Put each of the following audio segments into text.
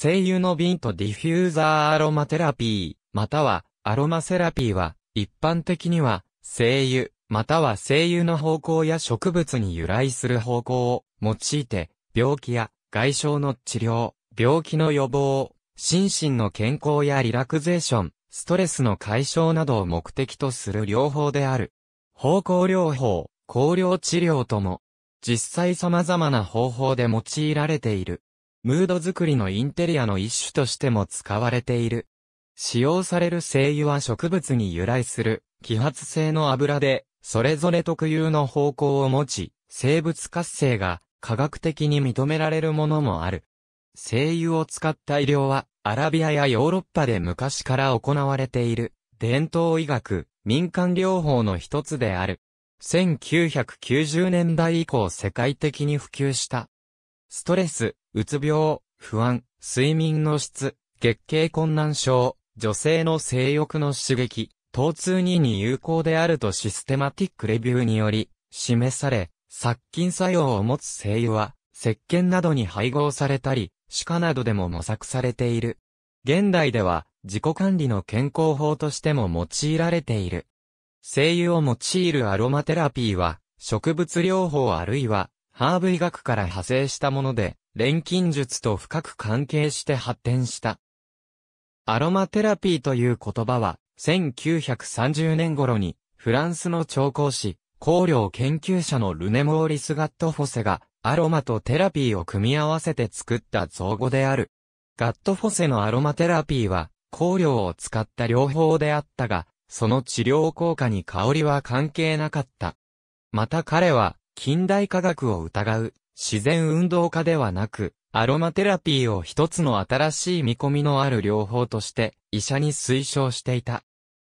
声油の瓶とディフューザーアロマテラピー、またはアロマセラピーは、一般的には、精油、または精油の方向や植物に由来する方向を用いて、病気や外傷の治療、病気の予防、心身の健康やリラクゼーション、ストレスの解消などを目的とする療法である。方向療法、香料治療とも、実際様々な方法で用いられている。ムード作りのインテリアの一種としても使われている。使用される精油は植物に由来する、揮発性の油で、それぞれ特有の方向を持ち、生物活性が科学的に認められるものもある。精油を使った医療は、アラビアやヨーロッパで昔から行われている、伝統医学、民間療法の一つである。1990年代以降世界的に普及したストレス、うつ病、不安、睡眠の質、月経困難症、女性の性欲の刺激、疼痛にに有効であるとシステマティックレビューにより、示され、殺菌作用を持つ精油は、石鹸などに配合されたり、歯科などでも模索されている。現代では、自己管理の健康法としても用いられている。精油を用いるアロマテラピーは、植物療法あるいはハーブ医学から派生したもので、錬金術と深く関係して発展した。アロマテラピーという言葉は、1930年頃に、フランスの調香師、香料研究者のルネ・モーリス・ガット・フォセが、アロマとテラピーを組み合わせて作った造語である。ガット・フォセのアロマテラピーは、香料を使った療法であったが、その治療効果に香りは関係なかった。また彼は、近代科学を疑う、自然運動家ではなく、アロマテラピーを一つの新しい見込みのある療法として、医者に推奨していた。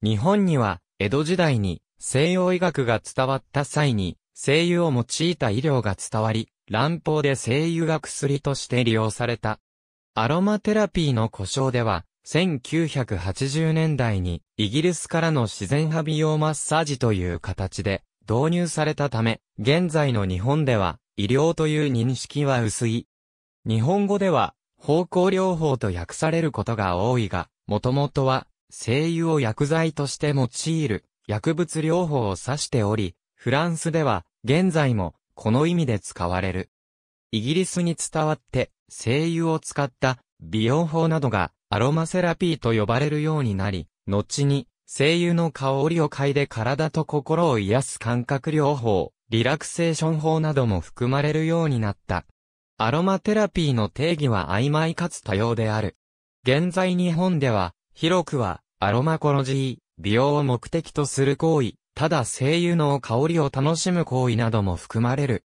日本には、江戸時代に、西洋医学が伝わった際に、精油を用いた医療が伝わり、乱方で精油が薬として利用された。アロマテラピーの故障では、1980年代にイギリスからの自然派美容マッサージという形で導入されたため、現在の日本では、医療という認識は薄い。日本語では、方向療法と訳されることが多いが、もともとは、精油を薬剤として用いる、薬物療法を指しており、フランスでは、現在も、この意味で使われる。イギリスに伝わって、精油を使った、美容法などが、アロマセラピーと呼ばれるようになり、後に、声優の香りを嗅いで体と心を癒す感覚療法、リラクセーション法なども含まれるようになった。アロマテラピーの定義は曖昧かつ多様である。現在日本では、広くは、アロマコロジー、美容を目的とする行為、ただ声優の香りを楽しむ行為なども含まれる。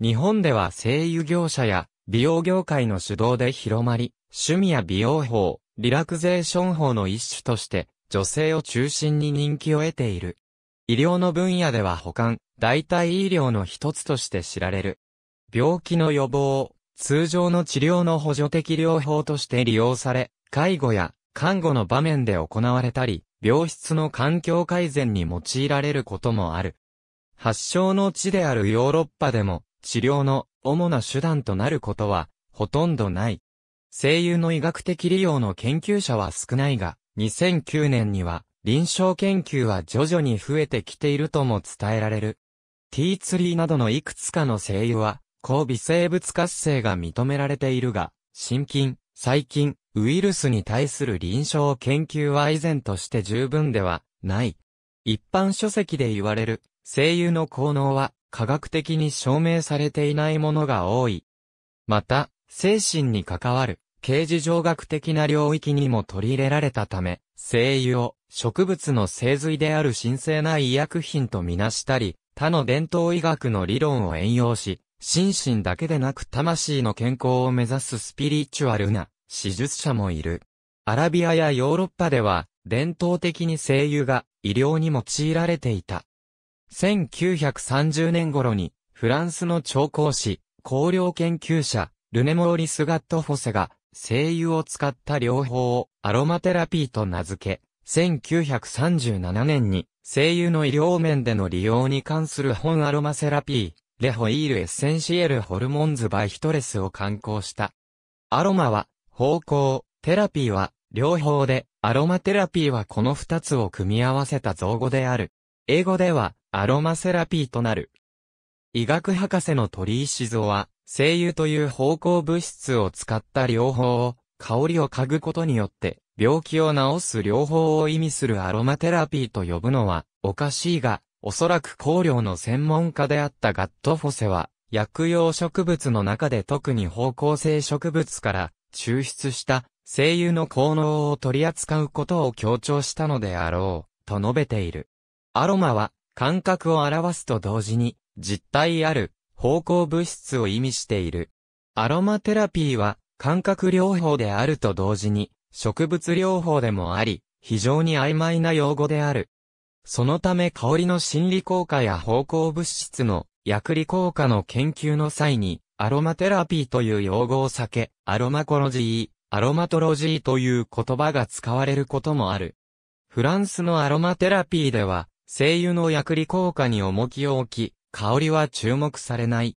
日本では声優業者や、美容業界の主導で広まり、趣味や美容法、リラクゼーション法の一種として、女性を中心に人気を得ている。医療の分野では保管、代替医療の一つとして知られる。病気の予防、通常の治療の補助的療法として利用され、介護や看護の場面で行われたり、病室の環境改善に用いられることもある。発症の地であるヨーロッパでも、治療の主な手段となることは、ほとんどない。声優の医学的利用の研究者は少ないが、2009年には、臨床研究は徐々に増えてきているとも伝えられる。T3 などのいくつかの精油は、抗微生物活性が認められているが、心筋、細菌、ウイルスに対する臨床研究は依然として十分ではない。一般書籍で言われる、精油の効能は科学的に証明されていないものが多い。また、精神に関わる刑事上学的な領域にも取り入れられたため、精油を植物の精髄である神聖な医薬品とみなしたり、他の伝統医学の理論を援用し、心身だけでなく魂の健康を目指すスピリチュアルな施術者もいる。アラビアやヨーロッパでは、伝統的に精油が医療に用いられていた。1930年頃に、フランスの調香師、香料研究者、ルネ・モーリス・ガット・フォセが、精油を使った療法をアロマテラピーと名付け、1937年に精油の医療面での利用に関する本アロマセラピー、レホイールエッセンシエルホルモンズバイヒトレスを刊行した。アロマは、方向、テラピーは、両方で、アロマテラピーはこの二つを組み合わせた造語である。英語では、アロマセラピーとなる。医学博士の鳥居静は、精油という方向物質を使った療法を、香りを嗅ぐことによって、病気を治す療法を意味するアロマテラピーと呼ぶのは、おかしいが、おそらく香料の専門家であったガットフォセは、薬用植物の中で特に芳香性植物から抽出した精油の効能を取り扱うことを強調したのであろう、と述べている。アロマは感覚を表すと同時に実体ある方向物質を意味している。アロマテラピーは感覚療法であると同時に植物療法でもあり、非常に曖昧な用語である。そのため香りの心理効果や方向物質の薬理効果の研究の際に、アロマテラピーという用語を避け、アロマコロジー、アロマトロジーという言葉が使われることもある。フランスのアロマテラピーでは、精油の薬理効果に重きを置き、香りは注目されない。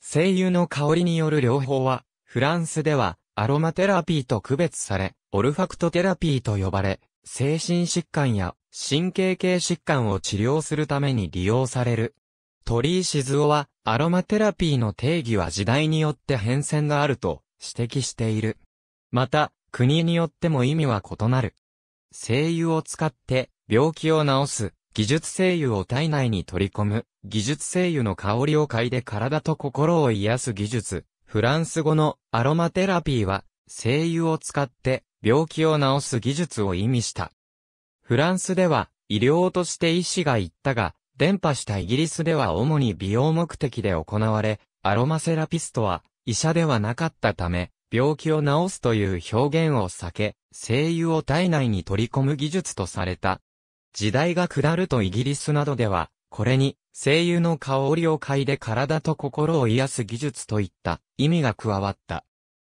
精油の香りによる療法は、フランスではアロマテラピーと区別され、オルファクトテラピーと呼ばれ、精神疾患や神経系疾患を治療するために利用される。鳥居静夫は、アロマテラピーの定義は時代によって変遷があると指摘している。また、国によっても意味は異なる。精油を使って病気を治す技術精油を体内に取り込む、技術精油の香りを嗅いで体と心を癒す技術、フランス語のアロマテラピーは、精油を使って病気を治す技術を意味した。フランスでは、医療として医師が言ったが、伝播したイギリスでは主に美容目的で行われ、アロマセラピストは医者ではなかったため、病気を治すという表現を避け、精油を体内に取り込む技術とされた。時代が下るとイギリスなどでは、これに、声優の香りを嗅いで体と心を癒す技術といった意味が加わった。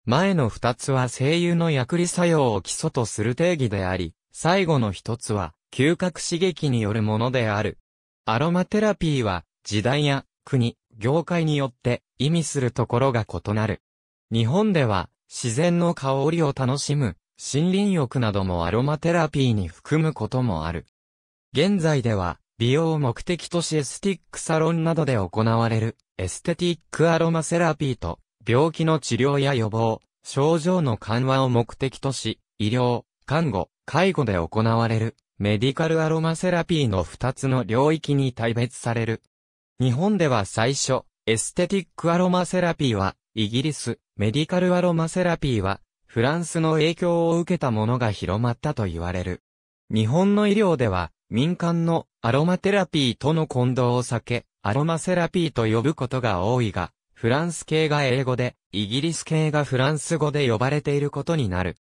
前の二つは声優の薬理作用を基礎とする定義であり、最後の一つは嗅覚刺激によるものである。アロマテラピーは時代や国、業界によって意味するところが異なる。日本では自然の香りを楽しむ森林浴などもアロマテラピーに含むこともある。現在では、美容を目的としエスティックサロンなどで行われる、エステティックアロマセラピーと、病気の治療や予防、症状の緩和を目的とし、医療、看護、介護で行われる、メディカルアロマセラピーの2つの領域に対別される。日本では最初、エステティックアロマセラピーは、イギリス、メディカルアロマセラピーは、フランスの影響を受けたものが広まったと言われる。日本の医療では、民間のアロマテラピーとの混同を避け、アロマセラピーと呼ぶことが多いが、フランス系が英語で、イギリス系がフランス語で呼ばれていることになる。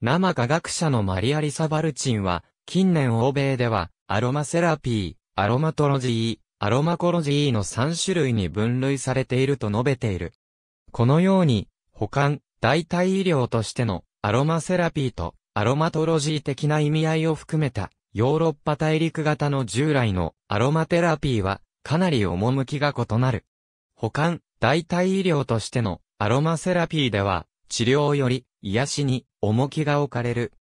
生科学者のマリア・リサ・バルチンは、近年欧米では、アロマセラピー、アロマトロジー、アロマコロジーの3種類に分類されていると述べている。このように、保管、代替医療としてのアロマセラピーとアロマトロジー的な意味合いを含めたヨーロッパ大陸型の従来のアロマテラピーはかなり趣が異なる。保管、代替医療としてのアロマセラピーでは治療より癒しに重きが置かれる。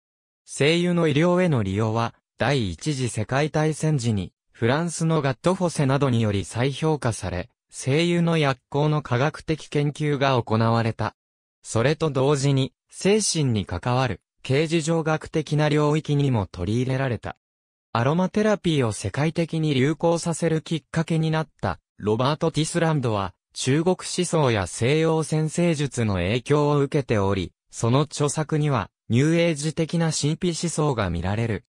精油の医療への利用は第一次世界大戦時にフランスのガットフォセなどにより再評価され、精油の薬効の科学的研究が行われた。それと同時に精神に関わる形事上学的な領域にも取り入れられた。アロマテラピーを世界的に流行させるきっかけになったロバート・ティスランドは中国思想や西洋先生術の影響を受けており、その著作にはニューエイジ的な神秘思想が見られる。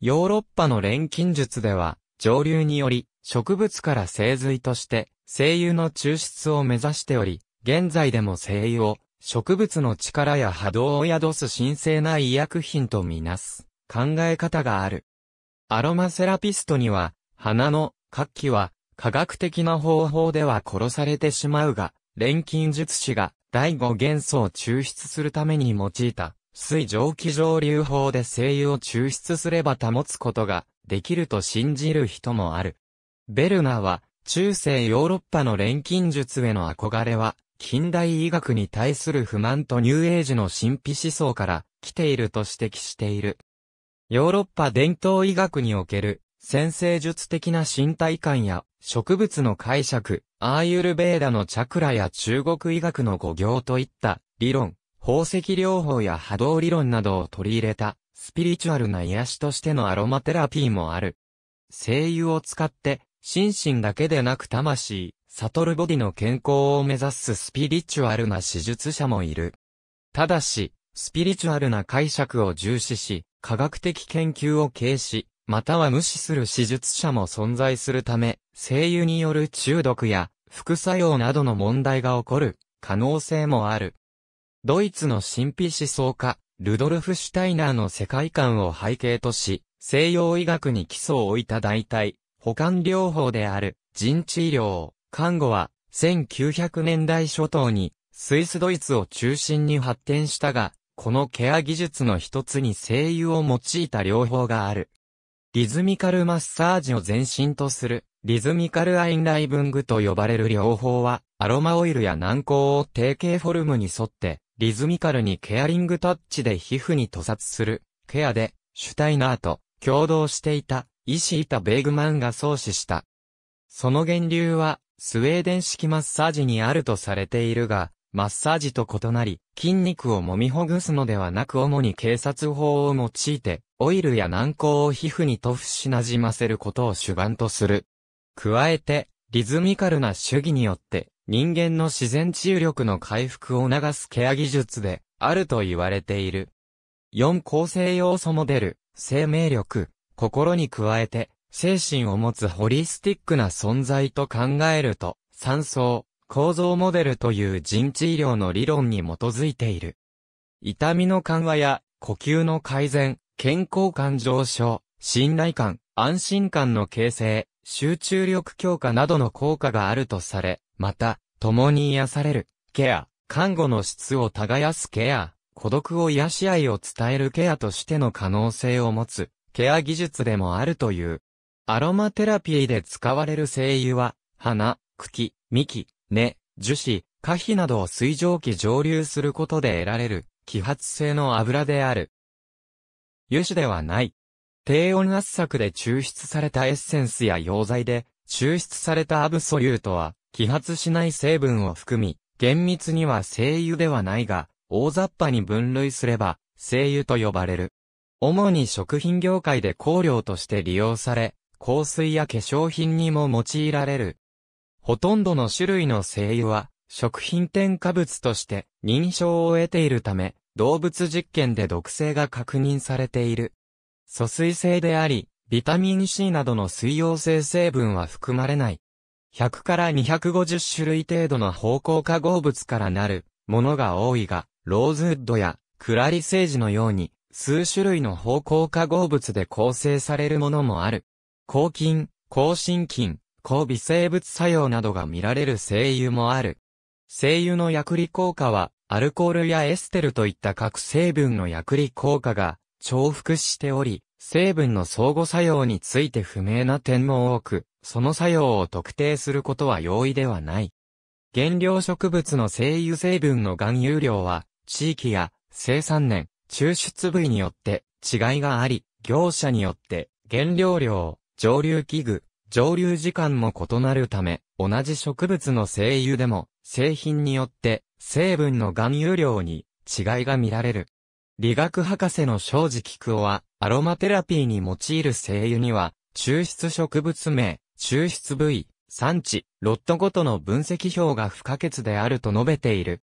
ヨーロッパの錬金術では上流により植物から精髄として精油の抽出を目指しており、現在でも精油を植物の力や波動を宿す神聖な医薬品とみなす考え方がある。アロマセラピストには、花の活気は科学的な方法では殺されてしまうが、錬金術師が第五元素を抽出するために用いた水蒸気蒸留法で精油を抽出すれば保つことができると信じる人もある。ベルナーは中世ヨーロッパの錬金術への憧れは近代医学に対する不満とニューエイジの神秘思想から来ていると指摘している。ヨーロッパ伝統医学における先生術的な身体感や植物の解釈、アーユルベーダのチャクラや中国医学の五行といった理論、宝石療法や波動理論などを取り入れたスピリチュアルな癒しとしてのアロマテラピーもある。精油を使って心身だけでなく魂、サトルボディの健康を目指すスピリチュアルな手術者もいる。ただし、スピリチュアルな解釈を重視し、科学的研究を軽視、または無視する手術者も存在するため、声優による中毒や副作用などの問題が起こる可能性もある。ドイツの神秘思想家、ルドルフ・シュタイナーの世界観を背景とし、西洋医学に基礎を置いた代替、保管療法である、人治療、看護は、1900年代初頭に、スイスドイツを中心に発展したが、このケア技術の一つに声優を用いた療法がある。リズミカルマッサージを前身とする、リズミカルアインライブングと呼ばれる療法は、アロマオイルや軟膏を定型フォルムに沿って、リズミカルにケアリングタッチで皮膚に塗殺する、ケアで、シュタイナーと共同していた、医師板ベーグマンが創始した。その源流は、スウェーデン式マッサージにあるとされているが、マッサージと異なり、筋肉を揉みほぐすのではなく主に警察法を用いて、オイルや軟膏を皮膚に塗布しなじませることを主眼とする。加えて、リズミカルな主義によって、人間の自然治癒力の回復を促すケア技術で、あると言われている。4構成要素モデル、生命力、心に加えて、精神を持つホリスティックな存在と考えると、三層、構造モデルという人治医療の理論に基づいている。痛みの緩和や、呼吸の改善、健康感上昇、信頼感、安心感の形成、集中力強化などの効果があるとされ、また、共に癒される、ケア、看護の質を耕すケア、孤独を癒し合いを伝えるケアとしての可能性を持つ、ケア技術でもあるという。アロマテラピーで使われる精油は、花、茎、幹、根、樹脂、花皮などを水蒸気蒸留することで得られる、揮発性の油である。油脂ではない。低温圧搾で抽出されたエッセンスや溶剤で、抽出されたアブソリュートは、揮発しない成分を含み、厳密には精油ではないが、大雑把に分類すれば、精油と呼ばれる。主に食品業界で香料として利用され、香水や化粧品にも用いられる。ほとんどの種類の精油は、食品添加物として認証を得ているため、動物実験で毒性が確認されている。疎水性であり、ビタミン C などの水溶性成分は含まれない。100から250種類程度の方向化合物からなるものが多いが、ローズウッドやクラリセージのように数種類の方向化合物で構成されるものもある。抗菌、抗心菌、抗微生物作用などが見られる精油もある。精油の薬理効果は、アルコールやエステルといった各成分の薬理効果が重複しており、成分の相互作用について不明な点も多く、その作用を特定することは容易ではない。原料植物の精油成分の含有量は、地域や生産年、抽出部位によって違いがあり、業者によって原料量、蒸留器具、蒸留時間も異なるため、同じ植物の精油でも、製品によって、成分の含有量に違いが見られる。理学博士の正直菊夫は、アロマテラピーに用いる精油には、抽出植物名、抽出部位、産地、ロットごとの分析表が不可欠であると述べている。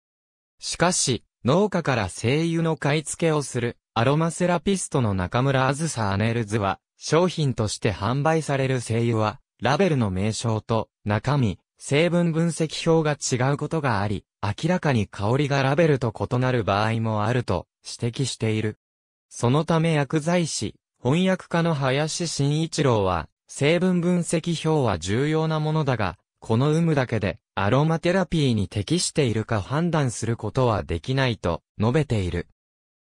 しかし、農家から精油の買い付けをする、アロマセラピストの中村あずさアネルズは、商品として販売される精油は、ラベルの名称と中身、成分分析表が違うことがあり、明らかに香りがラベルと異なる場合もあると指摘している。そのため薬剤師、翻訳家の林慎一郎は、成分分析表は重要なものだが、この有無だけでアロマテラピーに適しているか判断することはできないと述べている。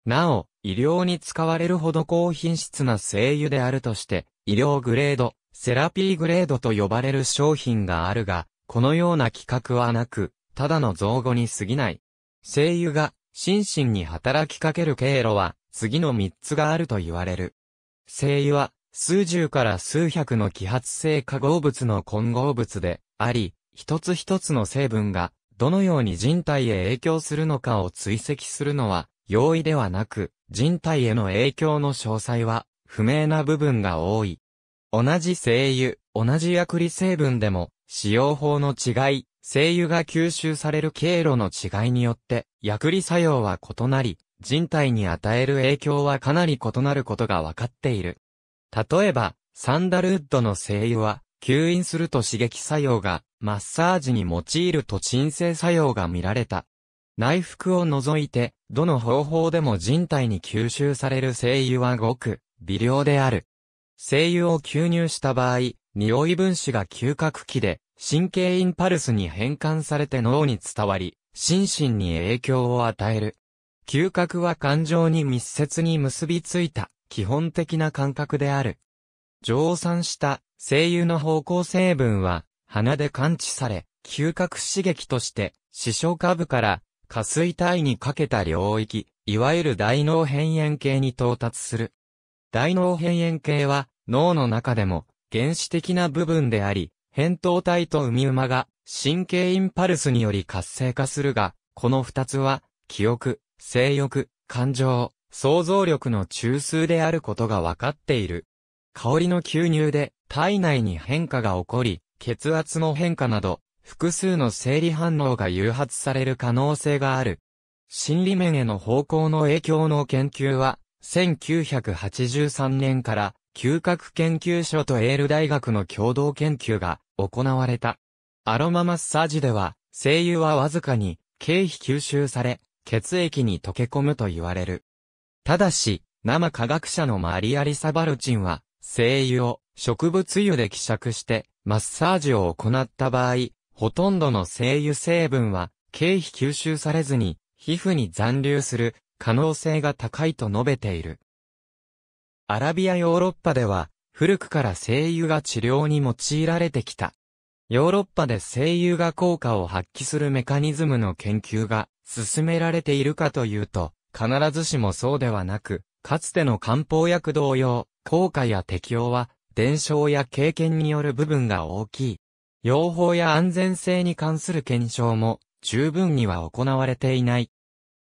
なお、医療に使われるほど高品質な精油であるとして、医療グレード、セラピーグレードと呼ばれる商品があるが、このような規格はなく、ただの造語に過ぎない。精油が心身に働きかける経路は、次の三つがあると言われる。精油は、数十から数百の揮発性化合物の混合物であり、一つ一つの成分が、どのように人体へ影響するのかを追跡するのは、容易ではなく、人体への影響の詳細は、不明な部分が多い。同じ精油、同じ薬理成分でも、使用法の違い、精油が吸収される経路の違いによって、薬理作用は異なり、人体に与える影響はかなり異なることが分かっている。例えば、サンダルウッドの精油は、吸引すると刺激作用が、マッサージに用いると鎮静作用が見られた。内服を除いて、どの方法でも人体に吸収される精油はごく、微量である。精油を吸入した場合、匂い分子が嗅覚器で、神経インパルスに変換されて脳に伝わり、心身に影響を与える。嗅覚は感情に密接に結びついた、基本的な感覚である。蒸散した精油の芳香成分は、鼻で感知され、嗅覚刺激として、視床下部から下垂体にかけた領域、いわゆる大脳辺縁系に到達する。大脳辺縁系は、脳の中でも、原始的な部分であり、扁桃体と海馬が、神経インパルスにより活性化するが、この二つは、記憶、性欲、感情、想像力の中枢であることが分かっている。香りの吸入で体内に変化が起こり、血圧の変化など、複数の生理反応が誘発される可能性がある。心理面への方向の影響の研究は、1983年から嗅覚研究所とエール大学の共同研究が行われた。アロママッサージでは、精油はわずかに経費吸収され、血液に溶け込むと言われる。ただし、生科学者のマリアリサ・バルチンは、精油を植物油で希釈して、マッサージを行った場合、ほとんどの精油成分は、経費吸収されずに、皮膚に残留する可能性が高いと述べている。アラビアヨーロッパでは、古くから精油が治療に用いられてきた。ヨーロッパで精油が効果を発揮するメカニズムの研究が進められているかというと、必ずしもそうではなく、かつての漢方薬同様、効果や適応は、伝承や経験による部分が大きい。用法や安全性に関する検証も十分には行われていない。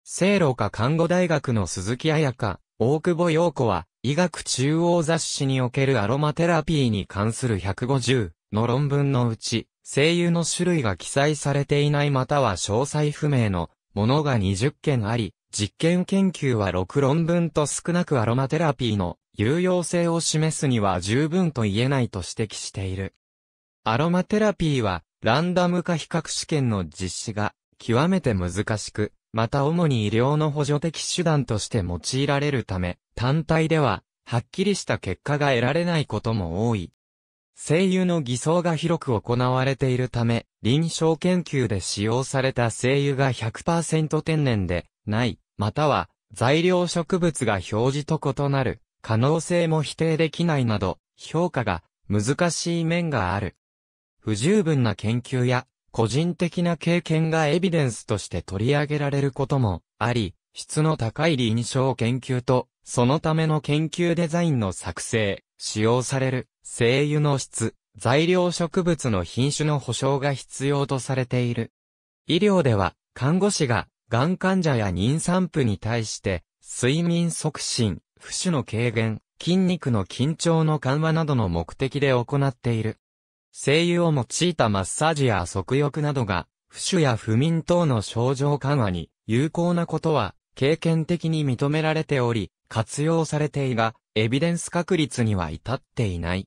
聖路加看護大学の鈴木彩香、大久保陽子は、医学中央雑誌におけるアロマテラピーに関する150の論文のうち、声優の種類が記載されていないまたは詳細不明のものが20件あり、実験研究は6論文と少なくアロマテラピーの有用性を示すには十分と言えないと指摘している。アロマテラピーは、ランダム化比較試験の実施が、極めて難しく、また主に医療の補助的手段として用いられるため、単体では、はっきりした結果が得られないことも多い。精油の偽装が広く行われているため、臨床研究で使用された精油が100%天然で、ない、または、材料植物が表示と異なる、可能性も否定できないなど、評価が難しい面がある。不十分な研究や個人的な経験がエビデンスとして取り上げられることもあり、質の高い臨床研究と、そのための研究デザインの作成、使用される、精油の質、材料植物の品種の保障が必要とされている。医療では、看護師が、がん患者や妊産婦に対して、睡眠促進、不腫の軽減、筋肉の緊張の緩和などの目的で行っている。精油を用いたマッサージや足浴などが、不腫や不眠等の症状緩和に有効なことは、経験的に認められており、活用されていが、エビデンス確立には至っていない。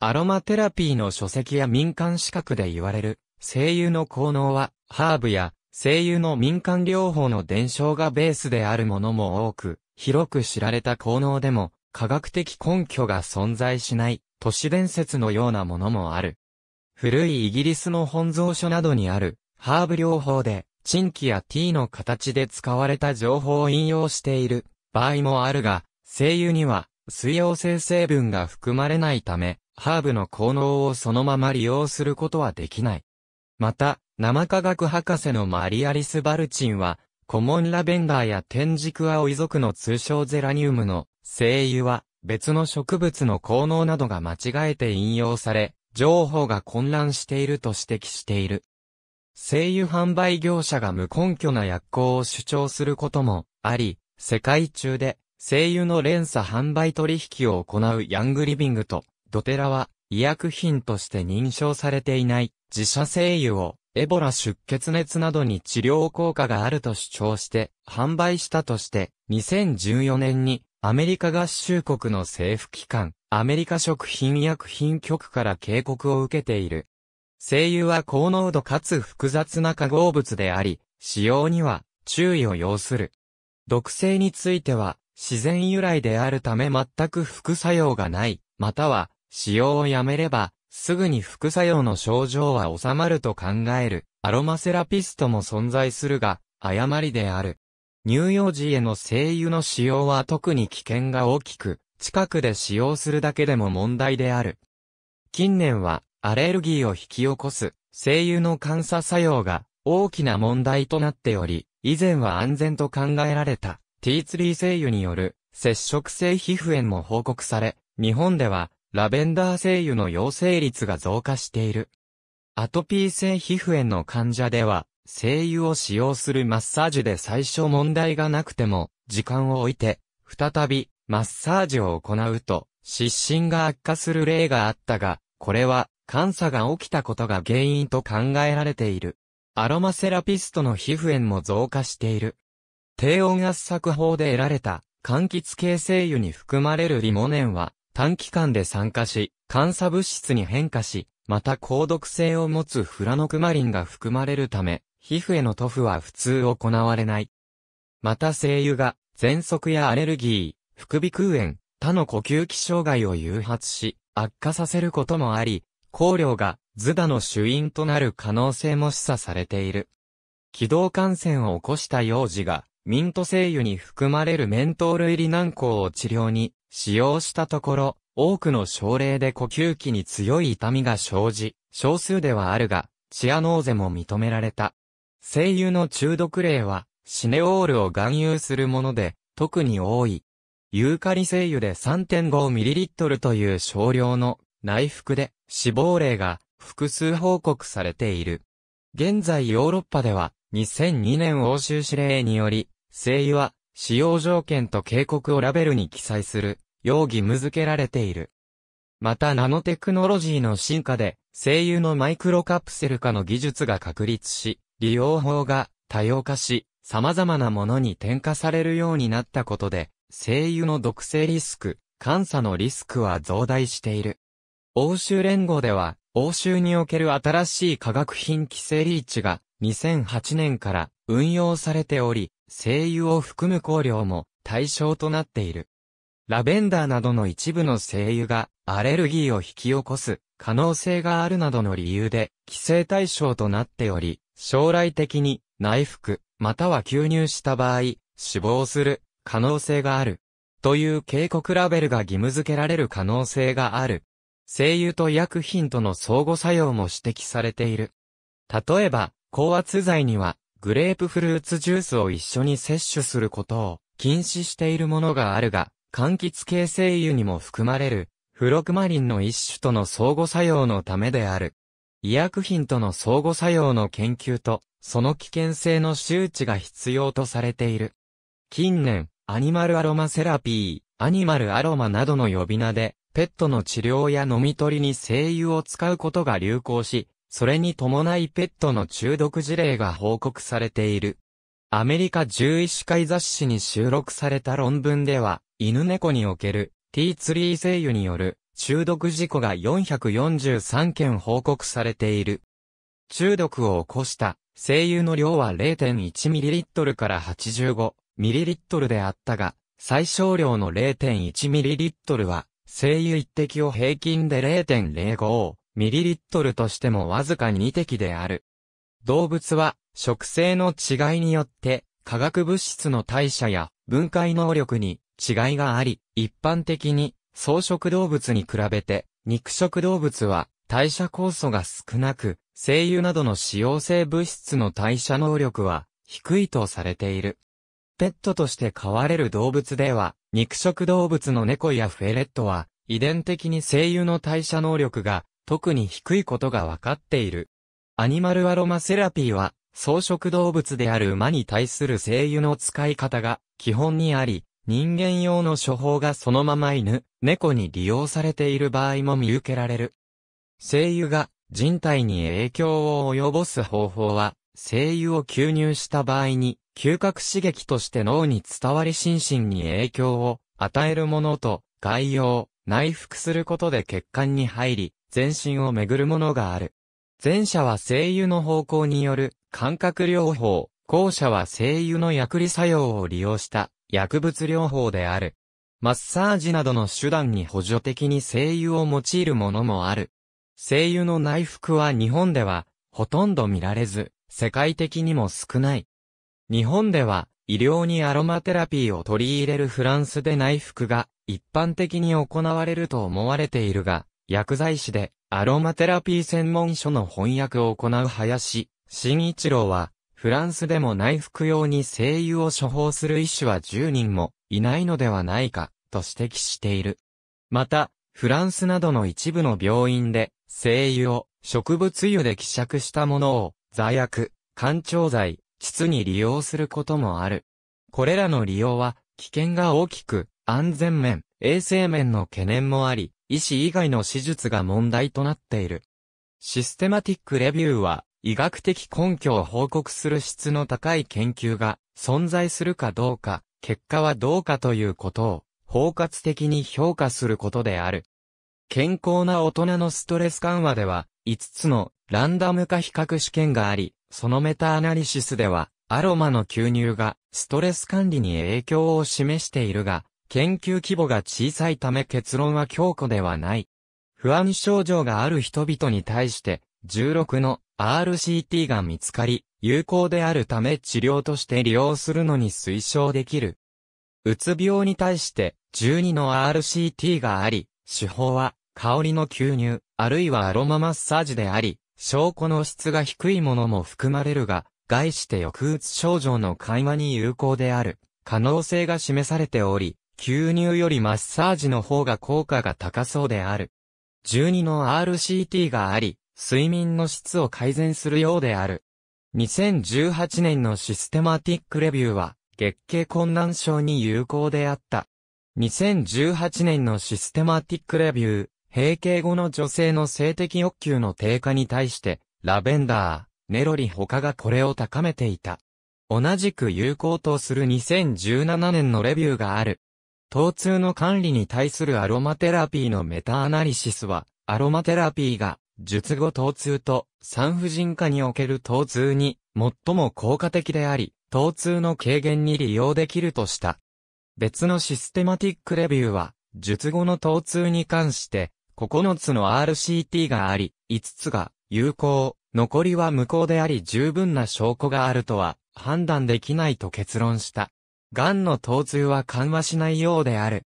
アロマテラピーの書籍や民間資格で言われる、精油の効能は、ハーブや、精油の民間療法の伝承がベースであるものも多く、広く知られた効能でも、科学的根拠が存在しない都市伝説のようなものもある。古いイギリスの本蔵書などにあるハーブ療法で、チンキやティーの形で使われた情報を引用している場合もあるが、精油には水溶性成分が含まれないため、ハーブの効能をそのまま利用することはできない。また、生科学博士のマリアリス・バルチンは、コモンラベンダーや天竺青遺族の通称ゼラニウムの精油は別の植物の効能などが間違えて引用され、情報が混乱していると指摘している。精油販売業者が無根拠な薬効を主張することもあり、世界中で精油の連鎖販売取引を行うヤングリビングとドテラは医薬品として認証されていない自社精油をエボラ出血熱などに治療効果があると主張して販売したとして2014年にアメリカ合衆国の政府機関、アメリカ食品薬品局から警告を受けている。精油は高濃度かつ複雑な化合物であり、使用には注意を要する。毒性については、自然由来であるため全く副作用がない、または、使用をやめれば、すぐに副作用の症状は収まると考える、アロマセラピストも存在するが、誤りである。乳幼児への精油の使用は特に危険が大きく、近くで使用するだけでも問題である。近年は、アレルギーを引き起こす、精油の監査作用が大きな問題となっており、以前は安全と考えられた、ティーツリー精油による、接触性皮膚炎も報告され、日本では、ラベンダー精油の陽性率が増加している。アトピー性皮膚炎の患者では、精油を使用するマッサージで最初問題がなくても、時間を置いて、再び、マッサージを行うと、失神が悪化する例があったが、これは、感作が起きたことが原因と考えられている。アロマセラピストの皮膚炎も増加している。低温圧作法で得られた、柑橘系精油に含まれるリモネンは、短期間で酸化し、感作物質に変化し、また高毒性を持つフラノクマリンが含まれるため、皮膚への塗布は普通行われない。また精油が、喘息やアレルギー、副鼻腔炎、他の呼吸器障害を誘発し、悪化させることもあり、香料がズダの主因となる可能性も示唆されている。気道感染を起こした幼児が、ミント精油に含まれるメントール入り軟膏を治療に使用したところ、多くの症例で呼吸器に強い痛みが生じ、少数ではあるが、チアノーゼも認められた。精油の中毒例は、シネオールを含有するもので、特に多い。ユーカリ精油で 3.5ml という少量の内服で死亡例が複数報告されている。現在ヨーロッパでは2002年欧州指令により、精油は使用条件と警告をラベルに記載する、容疑務付けられている。またナノテクノロジーの進化で、精油のマイクロカプセル化の技術が確立し、利用法が多様化し、様々なものに転化されるようになったことで、精油の毒性リスク、監査のリスクは増大している。欧州連合では、欧州における新しい化学品規制リーチが2008年から運用されており、精油を含む香料も対象となっている。ラベンダーなどの一部の精油がアレルギーを引き起こす可能性があるなどの理由で規制対象となっており、将来的に内服、または吸入した場合、死亡する可能性がある。という警告ラベルが義務付けられる可能性がある。精油と薬品との相互作用も指摘されている。例えば、高圧剤には、グレープフルーツジュースを一緒に摂取することを禁止しているものがあるが、柑橘系精油にも含まれる、フロクマリンの一種との相互作用のためである。医薬品との相互作用の研究と、その危険性の周知が必要とされている。近年、アニマルアロマセラピー、アニマルアロマなどの呼び名で、ペットの治療や飲み取りに精油を使うことが流行し、それに伴いペットの中毒事例が報告されている。アメリカ獣医師会雑誌に収録された論文では、犬猫における T3 精油による中毒事故が443件報告されている。中毒を起こした精油の量は 0.1ml から 85ml であったが、最小量の 0.1ml は精油1滴を平均で 0.05ml としてもわずか2滴である。動物は食性の違いによって化学物質の代謝や分解能力に違いがあり、一般的に草食動物に比べて、肉食動物は代謝酵素が少なく、精油などの使用性物質の代謝能力は低いとされている。ペットとして飼われる動物では、肉食動物の猫やフェレットは、遺伝的に精油の代謝能力が特に低いことが分かっている。アニマルアロマセラピーは、草食動物である馬に対する精油の使い方が基本にあり、人間用の処方がそのまま犬、猫に利用されている場合も見受けられる。精油が人体に影響を及ぼす方法は、精油を吸入した場合に、嗅覚刺激として脳に伝わり心身に影響を与えるものと、外用、内服することで血管に入り、全身をめぐるものがある。前者は精油の方向による感覚療法、後者は精油の薬理作用を利用した薬物療法である。マッサージなどの手段に補助的に精油を用いるものもある。精油の内服は日本ではほとんど見られず、世界的にも少ない。日本では医療にアロマテラピーを取り入れるフランスで内服が一般的に行われると思われているが、薬剤師でアロマテラピー専門書の翻訳を行う林、新一郎は、フランスでも内服用に精油を処方する医師は10人もいないのではないか、と指摘している。また、フランスなどの一部の病院で、精油を植物油で希釈したものを、座薬、干潮剤、膣に利用することもある。これらの利用は、危険が大きく、安全面、衛生面の懸念もあり、医師以外の手術が問題となっている。システマティックレビューは、医学的根拠を報告する質の高い研究が存在するかどうか、結果はどうかということを包括的に評価することである。健康な大人のストレス緩和では、5つのランダム化比較試験があり、そのメタアナリシスでは、アロマの吸入がストレス管理に影響を示しているが、研究規模が小さいため結論は強固ではない。不安症状がある人々に対して、16の RCT が見つかり、有効であるため治療として利用するのに推奨できる。うつ病に対して12の RCT があり、手法は香りの吸入、あるいはアロママッサージであり、証拠の質が低いものも含まれるが、概して抑うつ症状の緩和に有効である可能性が示されており、吸入よりマッサージの方が効果が高そうである。12の RCT があり、睡眠の質を改善するようである。2018年のシステマティックレビューは、月経困難症に有効であった。2018年のシステマティックレビュー、閉経後の女性の性的欲求の低下に対して、ラベンダー、ネロリ他がこれを高めていた。同じく有効とする2017年のレビューがある。疼痛の管理に対するアロマテラピーのメタアナリシスは、アロマテラピーが術後疼痛と産婦人科における疼痛に最も効果的であり、疼痛の軽減に利用できるとした。別のシステマティックレビューは、術後の疼痛に関して、9つの RCT があり、5つが有効、残りは無効であり十分な証拠があるとは判断できないと結論した。癌の疼痛は緩和しないようである。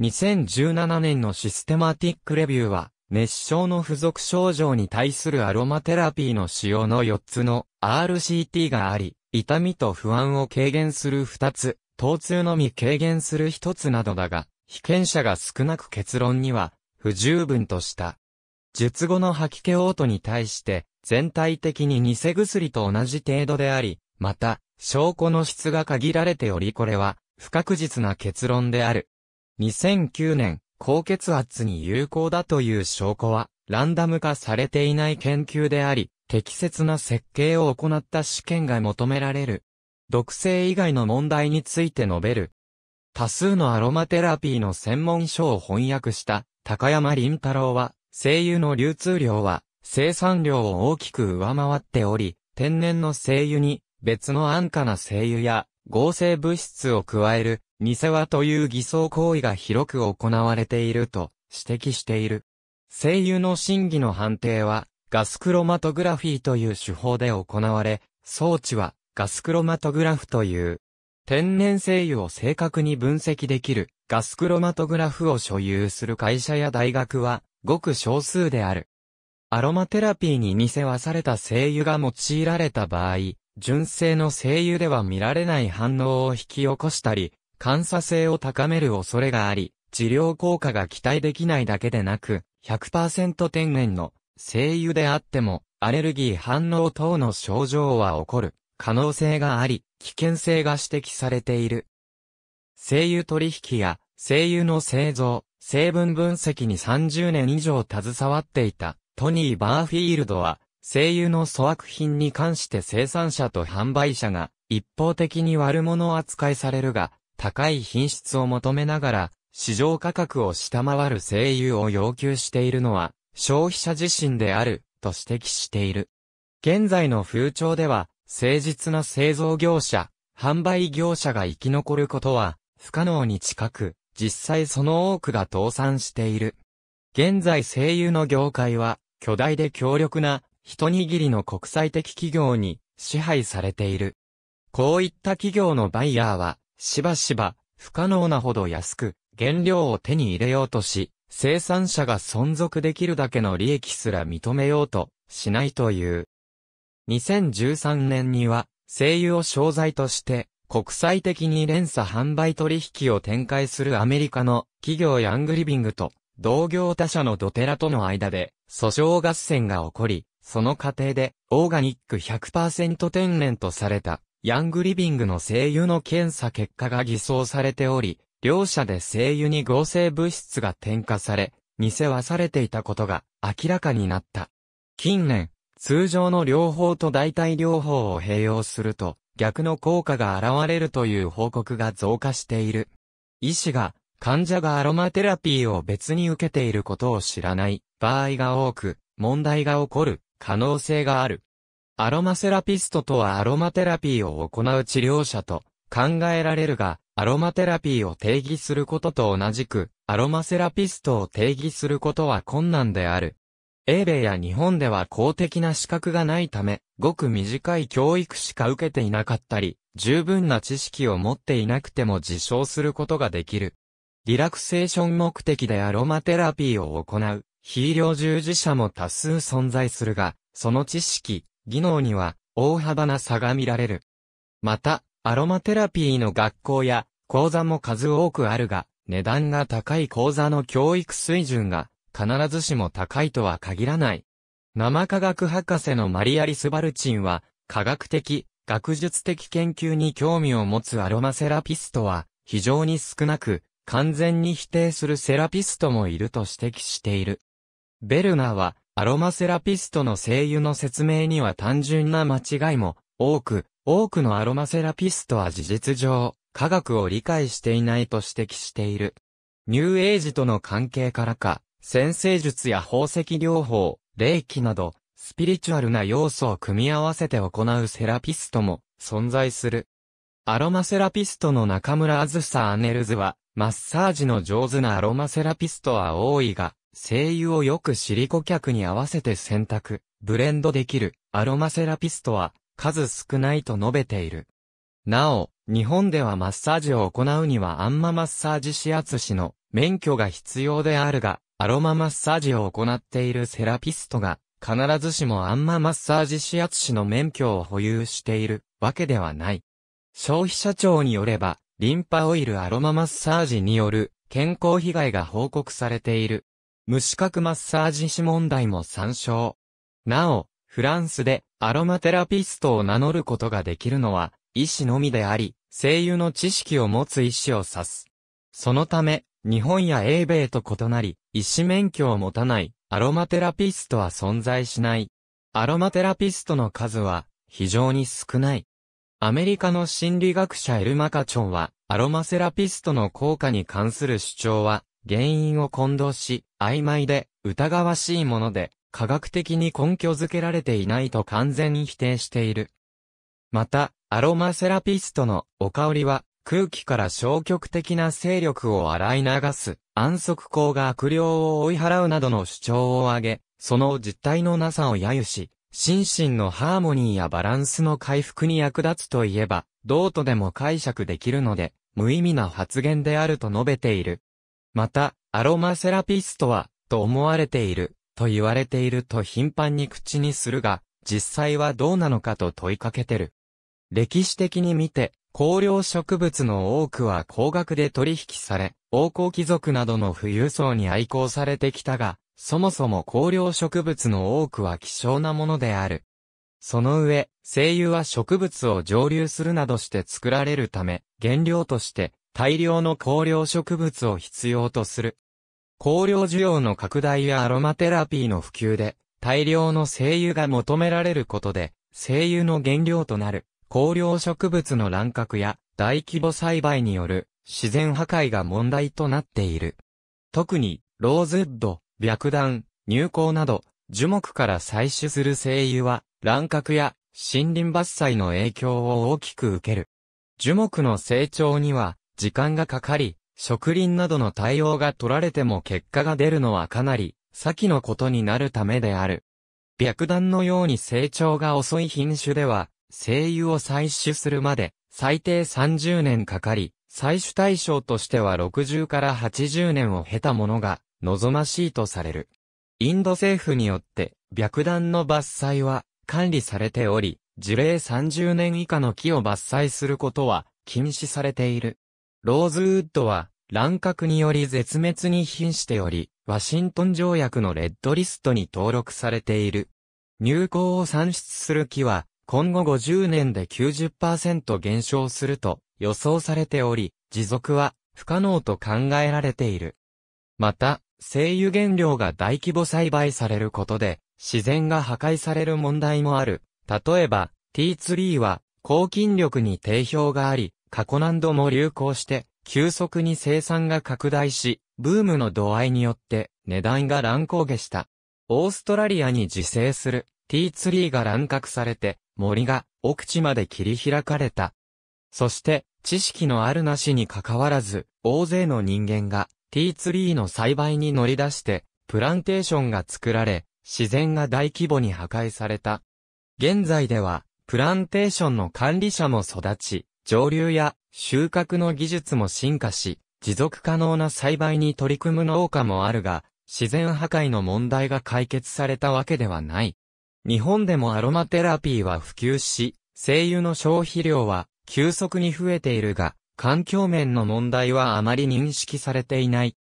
2017年のシステマティックレビューは、熱症の付属症状に対するアロマテラピーの使用の4つの RCT があり、痛みと不安を軽減する2つ、疼痛のみ軽減する1つなどだが、被験者が少なく結論には不十分とした。術後の吐き気嘔吐に対して、全体的に偽薬と同じ程度であり、また、証拠の質が限られておりこれは、不確実な結論である。2009年、高血圧に有効だという証拠は、ランダム化されていない研究であり、適切な設計を行った試験が求められる。毒性以外の問題について述べる。多数のアロマテラピーの専門書を翻訳した高山林太郎は、精油の流通量は生産量を大きく上回っており、天然の精油に別の安価な精油や合成物質を加える偽話という偽装行為が広く行われていると指摘している。声優の真偽の判定は、ガスクロマトグラフィーという手法で行われ、装置はガスクロマトグラフという、天然声優を正確に分析できるガスクロマトグラフを所有する会社や大学は、ごく少数である。アロマテラピーに偽はされた声優が用いられた場合、純正の声優では見られない反応を引き起こしたり、感査性を高める恐れがあり、治療効果が期待できないだけでなく、100%天然の精油であっても、アレルギー反応等の症状は起こる可能性があり、危険性が指摘されている。精油取引や精油の製造、成分分析に30年以上携わっていたトニー・バーフィールドは、精油の粗悪品に関して生産者と販売者が一方的に悪者扱いされるが、高い品質を求めながら、市場価格を下回る声油を要求しているのは、消費者自身である、と指摘している。現在の風潮では、誠実な製造業者、販売業者が生き残ることは、不可能に近く、実際その多くが倒産している。現在声優の業界は、巨大で強力な、一握りの国際的企業に支配されている。こういった企業のバイヤーは、しばしば、不可能なほど安く、原料を手に入れようとし、生産者が存続できるだけの利益すら認めようとしないという。2013年には、精油を商材として、国際的に連鎖販売取引を展開するアメリカの企業ヤングリビングと同業他社のドテラとの間で訴訟合戦が起こり、その過程でオーガニック100%天然とされたヤングリビングの声油の検査結果が偽装されており、両者で声油に合成物質が添加され、偽はされていたことが明らかになった。近年、通常の療法と代替療法を併用すると、逆の効果が現れるという報告が増加している。医師が、患者がアロマテラピーを別に受けていることを知らない場合が多く、問題が起こる可能性がある。アロマセラピストとはアロマテラピーを行う治療者と考えられるが、アロマテラピーを定義することと同じく、アロマセラピストを定義することは困難である。英米や日本では公的な資格がないため、ごく短い教育しか受けていなかったり、十分な知識を持っていなくても自称することができる。リラクセーション目的でアロマテラピーを行う、ー医療従事者も多数存在するが、その知識、技能には大幅な差が見られる。また、アロマテラピーの学校や講座も数多くあるが、値段が高い講座の教育水準が必ずしも高いとは限らない。生科学博士のマリアリス・バルチンは、科学的、学術的研究に興味を持つアロマセラピストは、非常に少なく、完全に否定するセラピストもいると指摘している。ベルナーは、アロマセラピストの声優の説明には単純な間違いも多く、多くのアロマセラピストは事実上、科学を理解していないと指摘している。ニューエイジとの関係からか、先生術や宝石療法、霊気など、スピリチュアルな要素を組み合わせて行うセラピストも存在する。アロマセラピストの中村あずさアネルズは、マッサージの上手なアロマセラピストは多いが、精油をよくシリコ客に合わせて選択、ブレンドできるアロマセラピストは数少ないと述べている。なお、日本ではマッサージを行うにはアンママッサージ指圧師の免許が必要であるが、アロママッサージを行っているセラピストが、必ずしもアンママッサージ指圧師の免許を保有しているわけではない。消費者庁によれば、リンパオイルアロママッサージによる健康被害が報告されている無資格マッサージ師問題も参照。なお、フランスでアロマテラピストを名乗ることができるのは、医師のみであり、声優の知識を持つ医師を指す。そのため、日本や英米と異なり、医師免許を持たない、アロマテラピストは存在しない。アロマテラピストの数は、非常に少ない。アメリカの心理学者エルマカチョンは、アロマセラピストの効果に関する主張は、原因を混同し、曖昧で、疑わしいもので、科学的に根拠づけられていないと完全に否定している。また、アロマセラピストのお香りは、空気から消極的な勢力を洗い流す、安息香が悪霊を追い払うなどの主張を挙げ、その実態のなさを揶揄し、心身のハーモニーやバランスの回復に役立つといえば、どうとでも解釈できるので、無意味な発言であると述べている。また、アロマセラピストは、と思われている、と言われていると頻繁に口にするが、実際はどうなのかと問いかけてる。歴史的に見て、香料植物の多くは高額で取引され、王侯貴族などの富裕層に愛好されてきたが、そもそも香料植物の多くは希少なものである。その上、精油は植物を蒸留するなどして作られるため、原料として大量の香料植物を必要とする。香料需要の拡大やアロマテラピーの普及で、大量の精油が求められることで、精油の原料となる香料植物の乱獲や大規模栽培による自然破壊が問題となっている。特に、ローズウッド、白檀、乳香など、樹木から採取する精油は、乱獲や森林伐採の影響を大きく受ける。樹木の成長には、時間がかかり、植林などの対応が取られても結果が出るのはかなり、先のことになるためである。白弾のように成長が遅い品種では、精油を採取するまで、最低30年かかり、採取対象としては60から80年を経たものが、望ましいとされる。インド政府によって、白弾の伐採は、管理されており、樹齢30年以下の木を伐採することは、禁止されている。ローズウッドは、乱獲により絶滅に瀕しており、ワシントン条約のレッドリストに登録されている。入港を産出する木は、今後50年で90%減少すると予想されており、持続は不可能と考えられている。また、精油原料が大規模栽培されることで、自然が破壊される問題もある。例えば、ティーツリーは、抗菌力に定評があり、過去何度も流行して、急速に生産が拡大し、ブームの度合いによって値段が乱高下した。オーストラリアに自生するティーツリーが乱獲されて、森が奥地まで切り開かれた。そして、知識のあるなしに関わらず、大勢の人間がティーツリーの栽培に乗り出して、プランテーションが作られ、自然が大規模に破壊された。現在では、プランテーションの管理者も育ち、上流や収穫の技術も進化し、持続可能な栽培に取り組む農家もあるが、自然破壊の問題が解決されたわけではない。日本でもアロマテラピーは普及し、精油の消費量は急速に増えているが、環境面の問題はあまり認識されていない。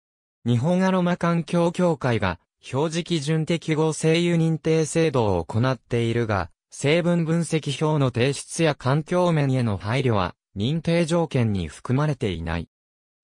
日本アロマ環境協会が表示基準適合精油認定制度を行っているが、成分分析表の提出や環境面への配慮は、認定条件に含まれていない。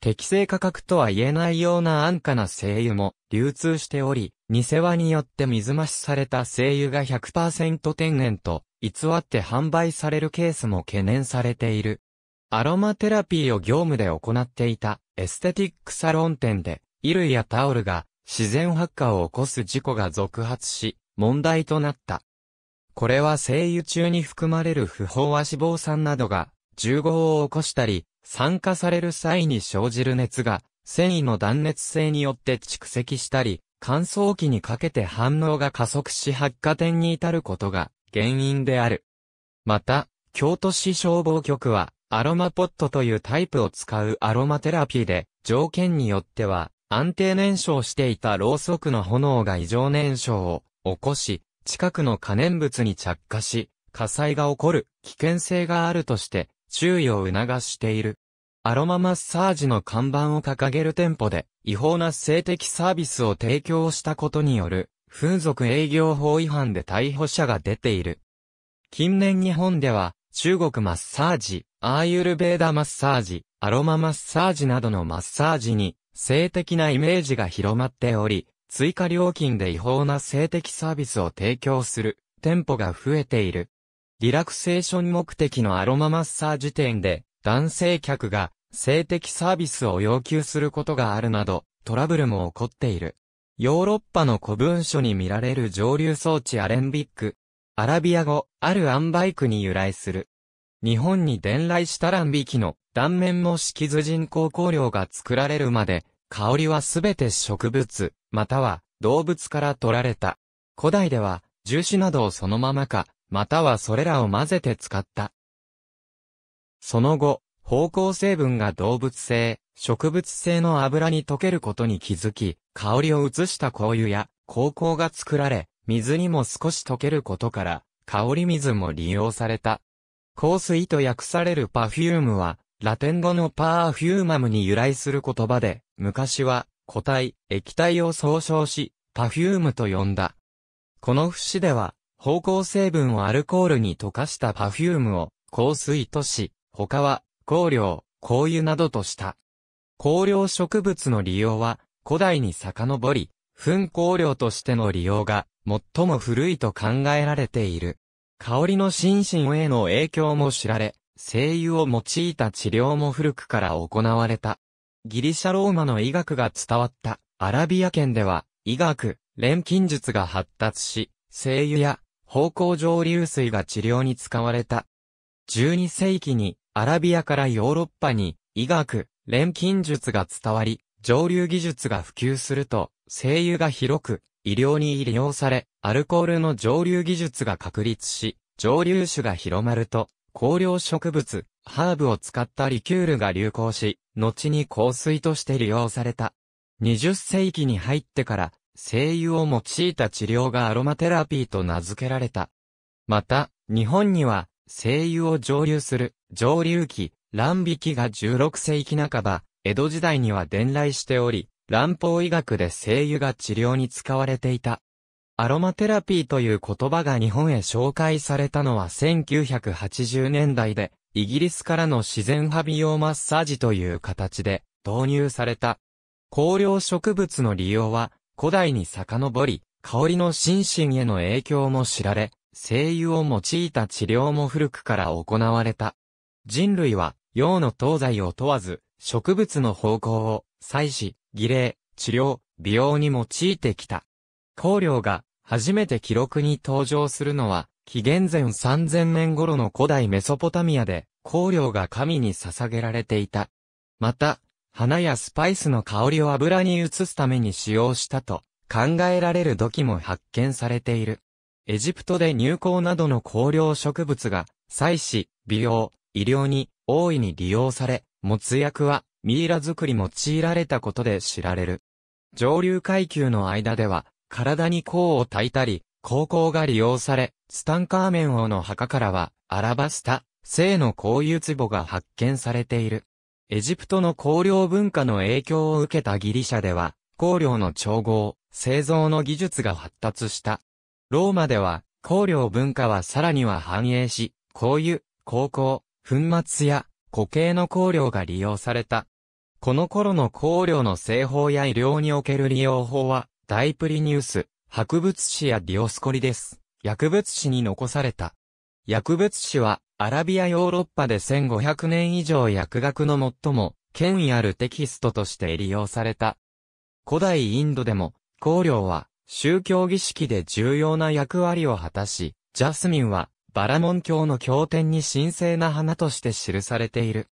適正価格とは言えないような安価な精油も流通しており、偽輪によって水増しされた精油が100%天然と偽って販売されるケースも懸念されている。アロマテラピーを業務で行っていたエステティックサロン店で衣類やタオルが自然発火を起こす事故が続発し問題となった。これは精油中に含まれる不飽和脂肪酸などが、重合を起こしたり、酸化される際に生じる熱が、繊維の断熱性によって蓄積したり、乾燥機にかけて反応が加速し発火点に至ることが原因である。また、京都市消防局は、アロマポットというタイプを使うアロマテラピーで、条件によっては、安定燃焼していたろうそくの炎が異常燃焼を起こし、近くの可燃物に着火し、火災が起こる危険性があるとして、注意を促している。アロママッサージの看板を掲げる店舗で、違法な性的サービスを提供したことによる、風俗営業法違反で逮捕者が出ている。近年日本では、中国マッサージ、アーユルベーダマッサージ、アロママッサージなどのマッサージに、性的なイメージが広まっており、追加料金で違法な性的サービスを提供する店舗が増えている。リラクセーション目的のアロママッサージ店で男性客が性的サービスを要求することがあるなどトラブルも起こっている。ヨーロッパの古文書に見られる上流装置アレンビック。アラビア語、あるアンバイクに由来する。日本に伝来した乱引きの断面も色図人工香料が作られるまで香りはすべて植物、または動物から取られた。古代では、樹脂などをそのままか、またはそれらを混ぜて使った。その後、芳香成分が動物性、植物性の油に溶けることに気づき、香りを移した香油や香香が作られ、水にも少し溶けることから、香り水も利用された。香水と訳されるパフュームは、ラテン語のパーフューマムに由来する言葉で、昔は、固体、液体を総称し、パフュームと呼んだ。この節では、芳香成分をアルコールに溶かしたパフュームを、香水とし、他は、香料、香油などとした。香料植物の利用は、古代に遡り、噴香料としての利用が、最も古いと考えられている。香りの心身への影響も知られ、精油を用いた治療も古くから行われた。ギリシャローマの医学が伝わったアラビア圏では、医学、錬金術が発達し、精油や芳香蒸流水が治療に使われた。12世紀にアラビアからヨーロッパに医学、錬金術が伝わり、蒸流技術が普及すると、精油が広く医療に利用され、アルコールの蒸流技術が確立し、蒸流種が広まると、香料植物、ハーブを使ったリキュールが流行し、後に香水として利用された。20世紀に入ってから、精油を用いた治療がアロマテラピーと名付けられた。また、日本には、精油を蒸留する、蒸留器、乱引きが16世紀半ば、江戸時代には伝来しており、乱方医学で精油が治療に使われていた。アロマテラピーという言葉が日本へ紹介されたのは1980年代で、イギリスからの自然派美容マッサージという形で導入された。香料植物の利用は古代に遡り、香りの心身への影響も知られ、精油を用いた治療も古くから行われた。人類は、用の東西を問わず、植物の方向を、採取、儀礼、治療、美容に用いてきた。香料が初めて記録に登場するのは、紀元前3000年頃の古代メソポタミアで、香料が神に捧げられていた。また、花やスパイスの香りを油に移すために使用したと考えられる土器も発見されている。エジプトで乳香などの香料植物が、祭祀、美容、医療に大いに利用され、もつ薬はミイラ作り用いられたことで知られる。上流階級の間では、体に甲を焚いたり、高校が利用され、ツタンカーメン王の墓からは、アラバスタ、聖の香油壺が発見されている。エジプトの香料文化の影響を受けたギリシャでは、香料の調合、製造の技術が発達した。ローマでは、香料文化はさらには繁栄し、香油、香香、粉末や固形の香料が利用された。この頃の香料の製法や医療における利用法は、ダイプリニウス、博物誌やディオスコリです。薬物史に残された。薬物誌は、アラビアヨーロッパで1500年以上薬学の最も、権威あるテキストとして利用された。古代インドでも、香料は、宗教儀式で重要な役割を果たし、ジャスミンは、バラモン教の経典に神聖な花として記されている。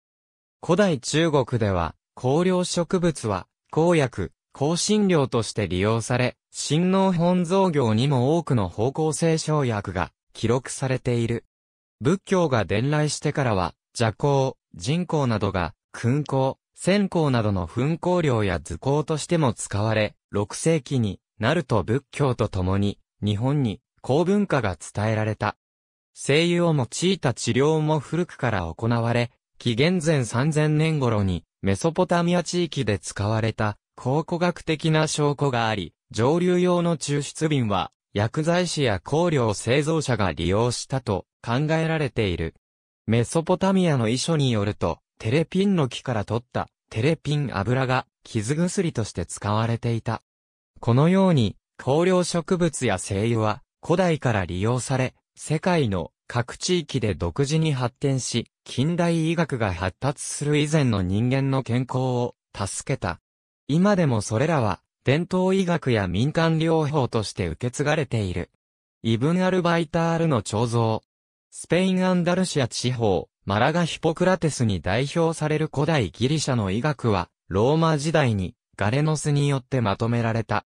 古代中国では、香料植物は、香薬、香辛料として利用され、新農本草業にも多くの方向性生薬が記録されている。仏教が伝来してからは、邪行、人工などが、訓香、線香などの噴香料や図工としても使われ、6世紀になると仏教と共に、日本に香文化が伝えられた。精油を用いた治療も古くから行われ、紀元前3000年頃にメソポタミア地域で使われた考古学的な証拠があり、上流用の抽出瓶は、薬剤師や香料製造者が利用したと考えられている。メソポタミアの遺書によると、テレピンの木から取ったテレピン油が傷薬として使われていた。このように、香料植物や精油は古代から利用され、世界の各地域で独自に発展し、近代医学が発達する以前の人間の健康を助けた。今でもそれらは、伝統医学や民間療法として受け継がれている。イブン・アルバイタールの彫像。スペイン・アンダルシア地方、マラガ・ヒポクラテスに代表される古代ギリシャの医学は、ローマ時代に、ガレノスによってまとめられた。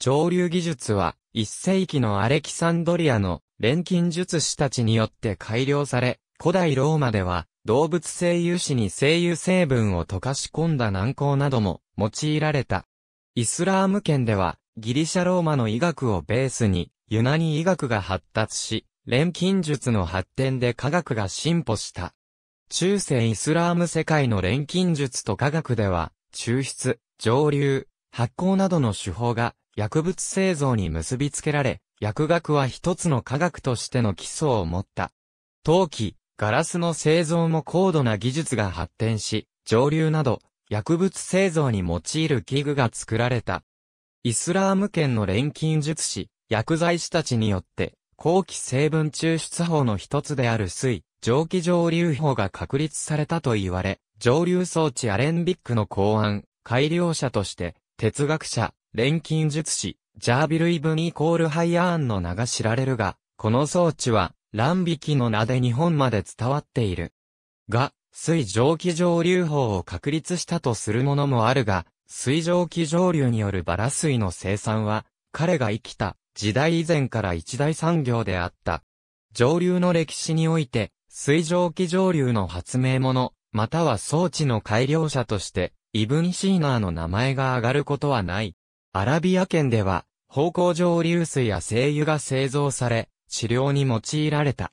潮流技術は、一世紀のアレキサンドリアの錬金術師たちによって改良され、古代ローマでは、動物性油脂に精油成分を溶かし込んだ軟膏なども用いられた。イスラーム圏では、ギリシャローマの医学をベースに、ユナニ医学が発達し、錬金術の発展で科学が進歩した。中世イスラーム世界の錬金術と科学では、抽出、蒸留、発酵などの手法が薬物製造に結びつけられ、薬学は一つの科学としての基礎を持った。陶器、ガラスの製造も高度な技術が発展し、上流など、薬物製造に用いる器具が作られた。イスラーム圏の錬金術師、薬剤師たちによって、後期成分抽出法の一つである水、蒸気蒸留法が確立されたと言われ、蒸留装置アレンビックの考案、改良者として、哲学者、錬金術師、ジャービル・イブンイコール・ハイアーンの名が知られるが、この装置は、乱引の名で日本まで伝わっている。が、水蒸気蒸留法を確立したとするものもあるが、水蒸気蒸留によるバラ水の生産は、彼が生きた時代以前から一大産業であった。蒸留の歴史において、水蒸気蒸留の発明者、または装置の改良者として、イブン・シーナーの名前が上がることはない。アラビア圏では、方向蒸留水や精油が製造され、治療に用いられた。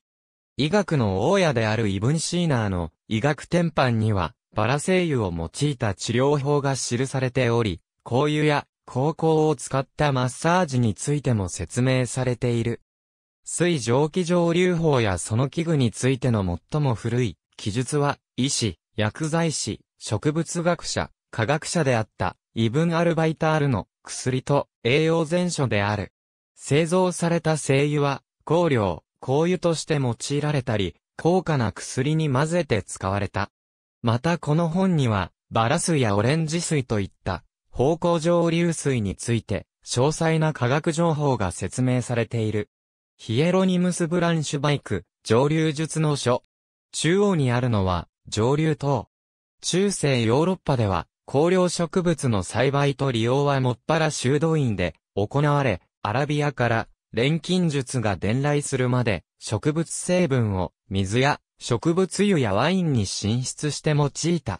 医学の大家であるイブン・シーナーの医学天板には、バラ精油を用いた治療法が記されており、香油や高校を使ったマッサージについても説明されている。水蒸気蒸留法やその器具についての最も古い記述は、医師、薬剤師、植物学者、科学者であったイブン・アルバイタールの薬と栄養全書である。製造された精油は香料、香油として用いられたり、高価な薬に混ぜて使われた。またこの本には、バラ水やオレンジ水といった、方向上流水について、詳細な科学情報が説明されている。ヒエロニムス・ブランシュバイク、上流術の書。中央にあるのは、上流等。中世ヨーロッパでは、香料植物の栽培と利用はもっぱら修道院で行われ、アラビアから錬金術が伝来するまで、植物成分を水や植物油やワインに進出して用いた。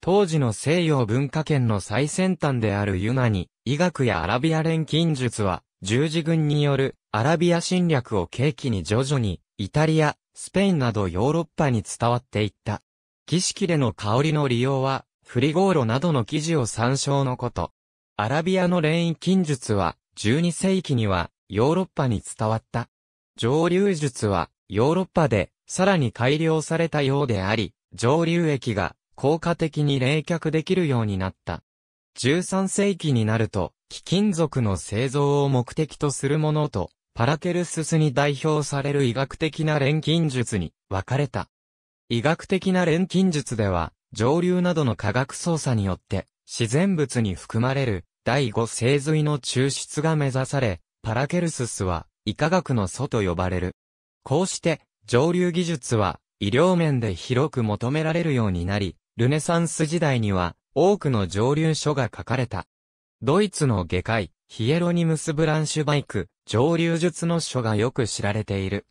当時の西洋文化圏の最先端であるユナに、医学やアラビア錬金術は、十字軍によるアラビア侵略を契機に徐々に、イタリア、スペインなどヨーロッパに伝わっていった。儀式での香りの利用は、フリゴーロなどの記事を参照のこと。アラビアの錬金術は、12世紀には、ヨーロッパに伝わった。蒸留術はヨーロッパでさらに改良されたようであり、蒸留液が効果的に冷却できるようになった。13世紀になると、貴金属の製造を目的とするものと、パラケルススに代表される医学的な錬金術に分かれた。医学的な錬金術では、上流などの科学操作によって、自然物に含まれる第五製髄の抽出が目指され、パラケルススは医科学の祖と呼ばれる。こうして、上流技術は医療面で広く求められるようになり、ルネサンス時代には多くの上流書が書かれた。ドイツの外科医、ヒエロニムス・ブランシュバイク、上流術の書がよく知られている。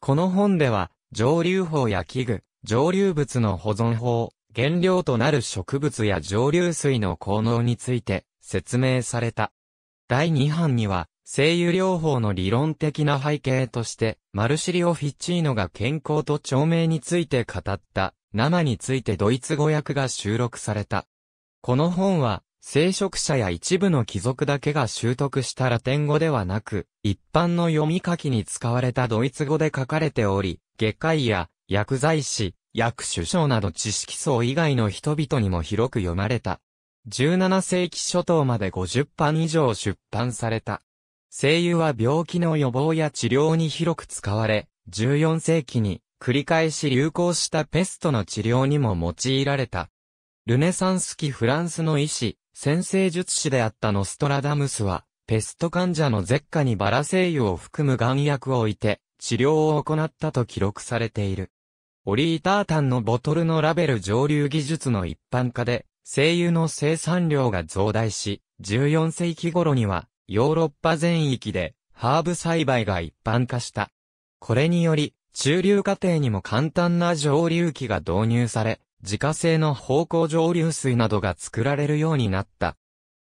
この本では、上流法や器具、上流物の保存法、原料となる植物や上流水の効能について説明された。第2版には、声油療法の理論的な背景として、マルシリオ・フィッチーノが健康と長命について語った、生についてドイツ語訳が収録された。この本は、聖職者や一部の貴族だけが習得したラテン語ではなく、一般の読み書きに使われたドイツ語で書かれており、外科医や薬剤師、薬首相など知識層以外の人々にも広く読まれた。17世紀初頭まで50版以上出版された。精油は病気の予防や治療に広く使われ、14世紀に繰り返し流行したペストの治療にも用いられた。ルネサンス期フランスの医師、先生術師であったノストラダムスは、ペスト患者の舌下にバラ精油を含む眼薬を置いて、治療を行ったと記録されている。オリータータンのボトルのラベル上流技術の一般化で、精油の生産量が増大し、14世紀頃にはヨーロッパ全域でハーブ栽培が一般化した。これにより、中流過程にも簡単な蒸留機が導入され、自家製の方向蒸留水などが作られるようになった。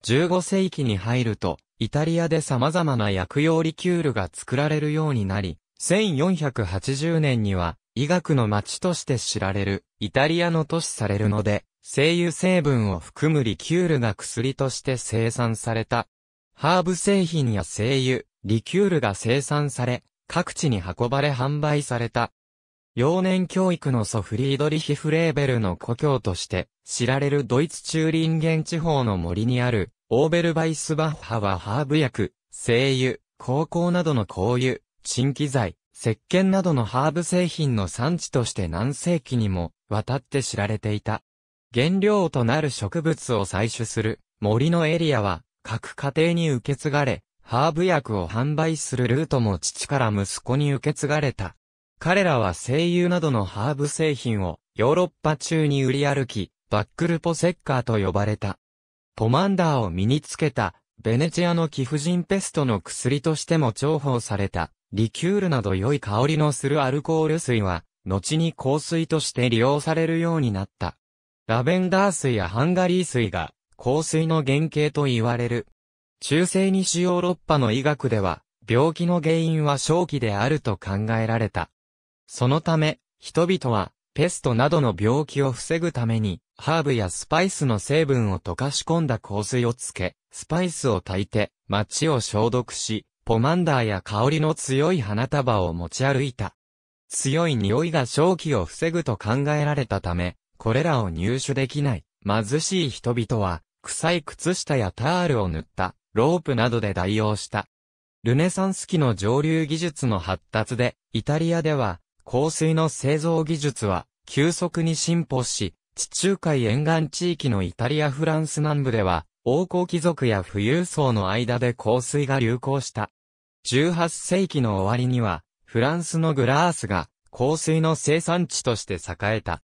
15世紀に入ると、イタリアで様々な薬用リキュールが作られるようになり、1480年には、医学の町として知られる、イタリアの都市されるので、精油成分を含むリキュールが薬として生産された。ハーブ製品や精油、リキュールが生産され、各地に運ばれ販売された。幼年教育の祖フリードリヒ・フレーベルの故郷として知られるドイツ中林源地方の森にあるオーベルバイスバッハはハーブ薬、精油、高校などの香油、新機材、石鹸などのハーブ製品の産地として何世紀にも渡って知られていた。原料となる植物を採取する森のエリアは各家庭に受け継がれ、ハーブ薬を販売するルートも父から息子に受け継がれた。彼らは声優などのハーブ製品をヨーロッパ中に売り歩き、バックルポセッカーと呼ばれた。ポマンダーを身につけた、ベネチアの貴婦人ペストの薬としても重宝された、リキュールなど良い香りのするアルコール水は、後に香水として利用されるようになった。ラベンダー水やハンガリー水が香水の原型と言われる。中世西ヨーロッパの医学では、病気の原因は正気であると考えられた。そのため、人々は、ペストなどの病気を防ぐために、ハーブやスパイスの成分を溶かし込んだ香水をつけ、スパイスを炊いて、街を消毒し、ポマンダーや香りの強い花束を持ち歩いた。強い匂いが正気を防ぐと考えられたため、これらを入手できない、貧しい人々は、臭い靴下やタールを塗った、ロープなどで代用した。ルネサンス期の上流技術の発達で、イタリアでは、香水の製造技術は、急速に進歩し、地中海沿岸地域のイタリアフランス南部では、王侯貴族や富裕層の間で香水が流行した。18世紀の終わりには、フランスのグラースが、香水の生産地として栄えた。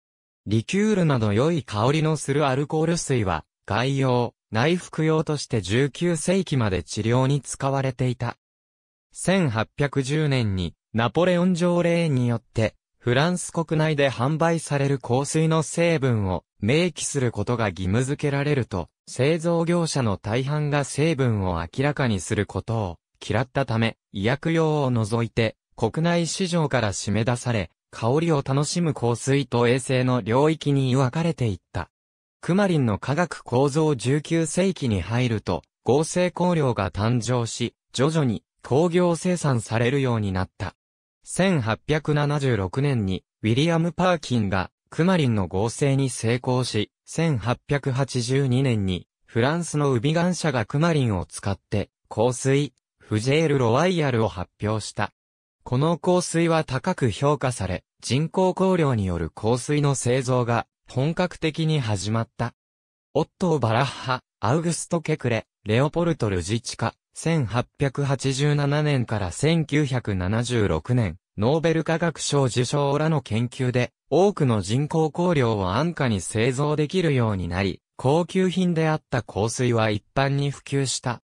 リキュールなど良い香りのするアルコール水は、外用、内服用として19世紀まで治療に使われていた。1810年にナポレオン条例によってフランス国内で販売される香水の成分を明記することが義務付けられると製造業者の大半が成分を明らかにすることを嫌ったため医薬用を除いて国内市場から締め出され香りを楽しむ香水と衛生の領域に分かれていった。クマリンの化学構造19世紀に入ると、合成香料が誕生し、徐々に工業生産されるようになった。1876年に、ウィリアム・パーキンが、クマリンの合成に成功し、1882年に、フランスのウビガン社がクマリンを使って、香水、フジェール・ロワイヤルを発表した。この香水は高く評価され、人工香料による香水の製造が本格的に始まった。オットー・バラッハ、アウグスト・ケクレ、レオポルト・ルジチカ、1887年から1976年、ノーベル化学賞受賞らの研究で、多くの人工香料を安価に製造できるようになり、高級品であった香水は一般に普及した。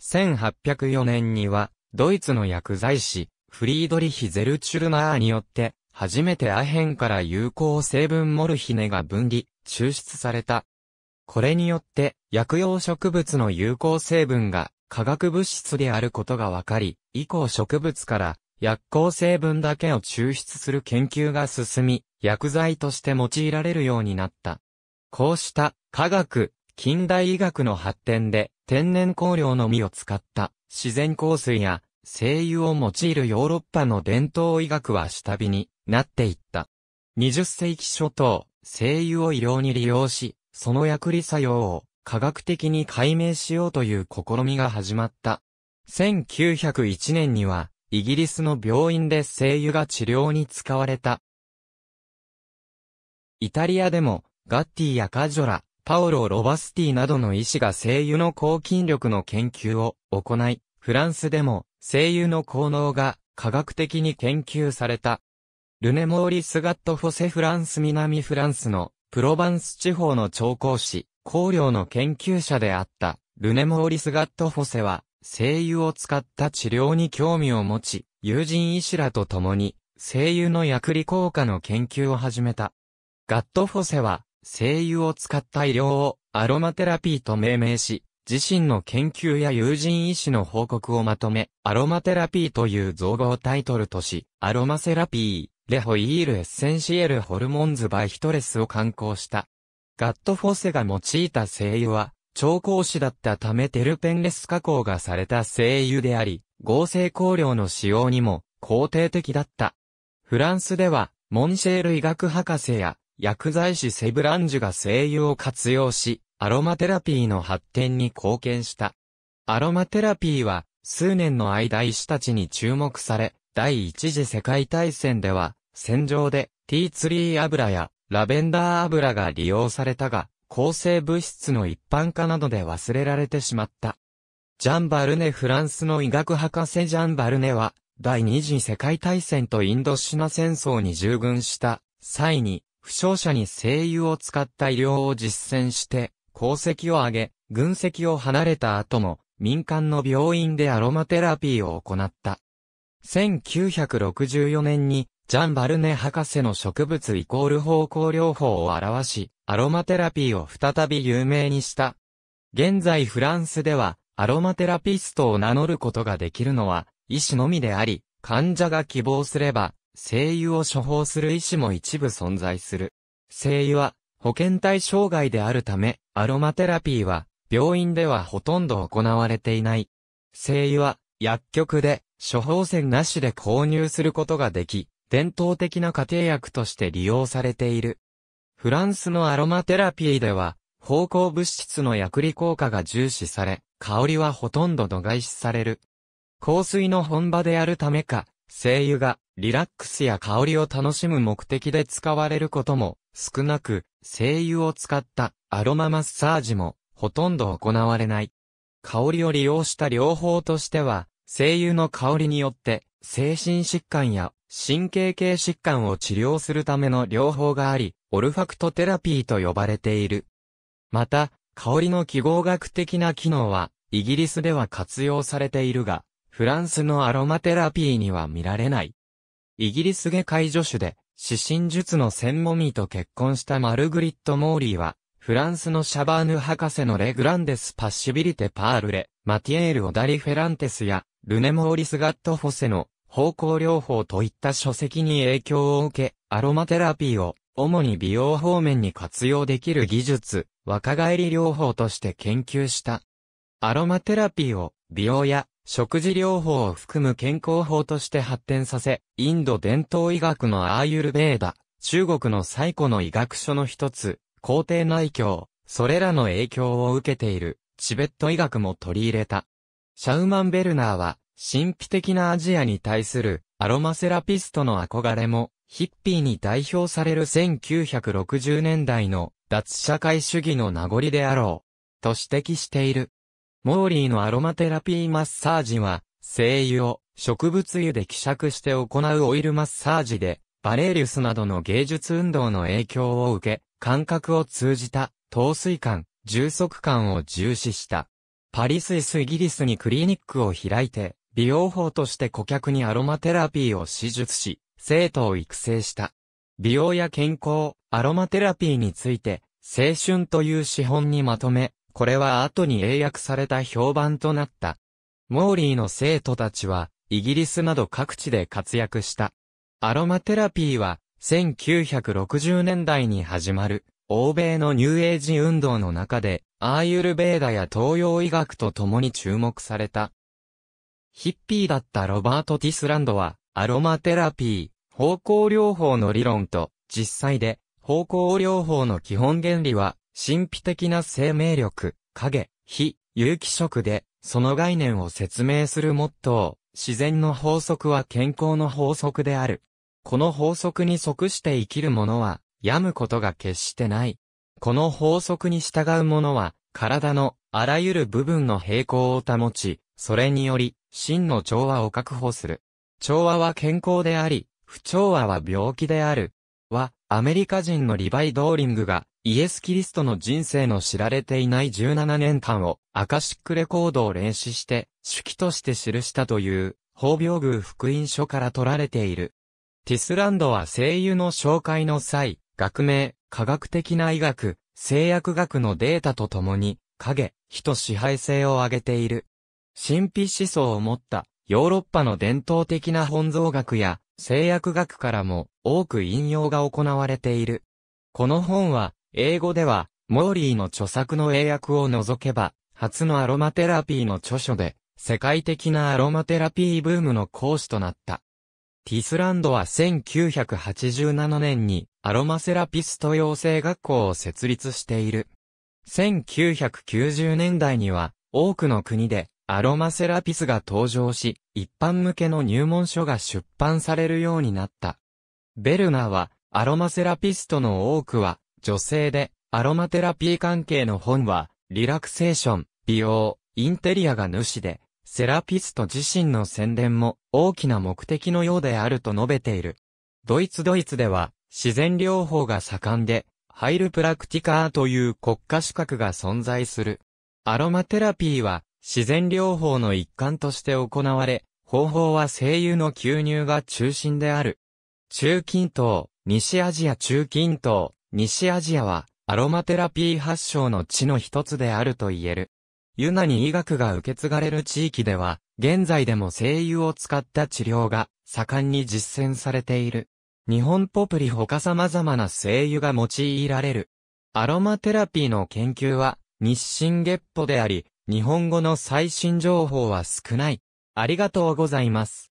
1804年には、ドイツの薬剤師、フリードリヒ・ゼルチュルマーによって、初めてアヘンから有効成分モルヒネが分離、抽出された。これによって、薬用植物の有効成分が化学物質であることが分かり、以降植物から薬効成分だけを抽出する研究が進み、薬剤として用いられるようになった。こうした科学、近代医学の発展で天然香料の実を使った自然香水や精油を用いるヨーロッパの伝統医学は下火になっていった。20世紀初頭、精油を医療に利用し、その薬理作用を科学的に解明しようという試みが始まった。1901年には、イギリスの病院で精油が治療に使われた。イタリアでも、ガッティやカジョラ、パオロ・ロバスティなどの医師が精油の抗菌力の研究を行い、フランスでも精油の効能が科学的に研究された。ルネモーリス・ガット・フォセ・フランス南フランスのプロバンス地方の調香師、香料の研究者であった、ルネモーリス・ガット・フォセは、精油を使った治療に興味を持ち、友人医師らと共に、精油の薬理効果の研究を始めた。ガット・フォセは、精油を使った医療をアロマテラピーと命名し、自身の研究や友人医師の報告をまとめ、アロマテラピーという造語をタイトルとし、アロマセラピー。レホイールエッセンシエルホルモンズバイヒトレスを刊行した。ガットフォセが用いた精油は、調香師だったためテルペンレス加工がされた精油であり、合成香料の使用にも肯定的だった。フランスでは、モンシェール医学博士や薬剤師セブランジュが精油を活用し、アロマテラピーの発展に貢献した。アロマテラピーは、数年の間医師たちに注目され、第一次世界大戦では、洗浄でティーツリー油やラベンダー油が利用されたが、抗生物質の一般化などで忘れられてしまった。ジャンバルネフランスの医学博士ジャンバルネは、第二次世界大戦とインドシナ戦争に従軍した際に、負傷者に精油を使った医療を実践して、功績を上げ、軍籍を離れた後も、民間の病院でアロマテラピーを行った。1964年にジャン・バルネ博士の植物イコール方向療法を表し、アロマテラピーを再び有名にした。現在フランスでは、アロマテラピストを名乗ることができるのは、医師のみであり、患者が希望すれば、精油を処方する医師も一部存在する。精油は、保健対象外であるため、アロマテラピーは、病院ではほとんど行われていない。精油は、薬局で、処方箋なしで購入することができ、伝統的な家庭薬として利用されている。フランスのアロマテラピーでは、芳香物質の薬理効果が重視され、香りはほとんど度外視される。香水の本場であるためか、精油がリラックスや香りを楽しむ目的で使われることも少なく、精油を使ったアロママッサージもほとんど行われない。香りを利用した療法としては、精油の香りによって精神疾患や神経系疾患を治療するための療法があり、オルファクトテラピーと呼ばれている。また、香りの記号学的な機能は、イギリスでは活用されているが、フランスのアロマテラピーには見られない。イギリス外科医助手で、死神術の専門医と結婚したマルグリット・モーリーは、フランスのシャバーヌ博士のレグランデス・パッシビリテ・パールレ、マティエール・オダリ・フェランテスや、ルネ・モーリス・ガット・フォセの方向療法といった書籍に影響を受け、アロマテラピーを主に美容方面に活用できる技術、若返り療法として研究した。アロマテラピーを美容や食事療法を含む健康法として発展させ、インド伝統医学のアーユルベーダ、中国の最古の医学書の一つ、皇帝内教、それらの影響を受けている、チベット医学も取り入れた。シャウマンベルナーは、神秘的なアジアに対するアロマセラピストの憧れも、ヒッピーに代表される1960年代の脱社会主義の名残であろう、と指摘している。モーリーのアロマテラピーマッサージは、精油を植物油で希釈して行うオイルマッサージで、バレリウスなどの芸術運動の影響を受け、感覚を通じた、陶水感、充足感を重視した。パリスイスイギリスにクリニックを開いて、美容法として顧客にアロマテラピーを施術し、生徒を育成した。美容や健康、アロマテラピーについて、青春という資本にまとめ、これは後に英訳された評判となった。モーリーの生徒たちは、イギリスなど各地で活躍した。アロマテラピーは、1960年代に始まる、欧米のニューエイジ運動の中で、アーユルベーダや東洋医学と共に注目された。ヒッピーだったロバート・ティスランドは、アロマテラピー、方向療法の理論と、実際で、方向療法の基本原理は、神秘的な生命力、影、非、有機色で、その概念を説明するモットー、自然の法則は健康の法則である。この法則に即して生きる者は、病むことが決してない。この法則に従う者は、体のあらゆる部分の平行を保ち、それにより、真の調和を確保する。調和は健康であり、不調和は病気である。は、アメリカ人のリヴァイ・ドーリングが、イエス・キリストの人生の知られていない17年間を、アカシックレコードを練習して、手記として記したという、法病宮福音書から取られている。ティスランドは声優の紹介の際、学名、科学的な医学、製薬学のデータとともに、影、人支配性を挙げている。神秘思想を持ったヨーロッパの伝統的な本草学や製薬学からも多く引用が行われている。この本は英語ではモーリーの著作の英訳を除けば初のアロマテラピーの著書で世界的なアロマテラピーブームの講師となった。ティスランドは1987年にアロマセラピスト養成学校を設立している。1990年代には多くの国でアロマセラピスが登場し、一般向けの入門書が出版されるようになった。ベルナーは、アロマセラピストの多くは、女性で、アロマテラピー関係の本は、リラクセーション、美容、インテリアが主で、セラピスト自身の宣伝も大きな目的のようであると述べている。ドイツドイツでは、自然療法が盛んで、ハイルプラクティカーという国家資格が存在する。アロマテラピーは、自然療法の一環として行われ、方法は精油の吸入が中心である。中近東、西アジア中近東、西アジアはアロマテラピー発祥の地の一つであると言える。ユナに医学が受け継がれる地域では、現在でも精油を使った治療が盛んに実践されている。日本ポプリ他様々な精油が用いられる。アロマテラピーの研究は日進月歩であり、日本語の最新情報は少ない。ありがとうございます。